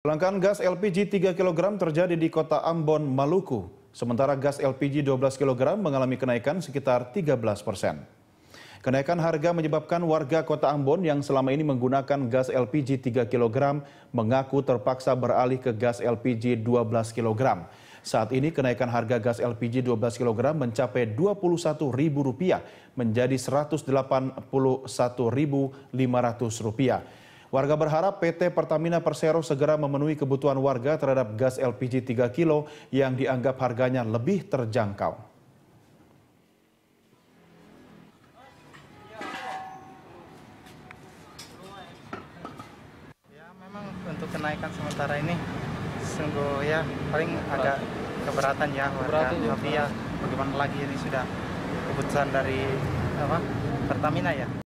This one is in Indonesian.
Kelangkaan gas LPG 3 kg terjadi di kota Ambon, Maluku. Sementara gas LPG 12 kg mengalami kenaikan sekitar 13 persen. Kenaikan harga menyebabkan warga kota Ambon yang selama ini menggunakan gas LPG 3 kg mengaku terpaksa beralih ke gas LPG 12 kg. Saat ini kenaikan harga gas LPG 12 kg mencapai Rp21.000 menjadi Rp181.500. Warga berharap PT Pertamina Persero segera memenuhi kebutuhan warga terhadap gas LPG 3 kilo yang dianggap harganya lebih terjangkau. Ya memang untuk kenaikan sementara ini sungguh ya paling agak keberatan ya warga. Tapi ya bagaimana lagi ini sudah keputusan dari apa Pertamina ya.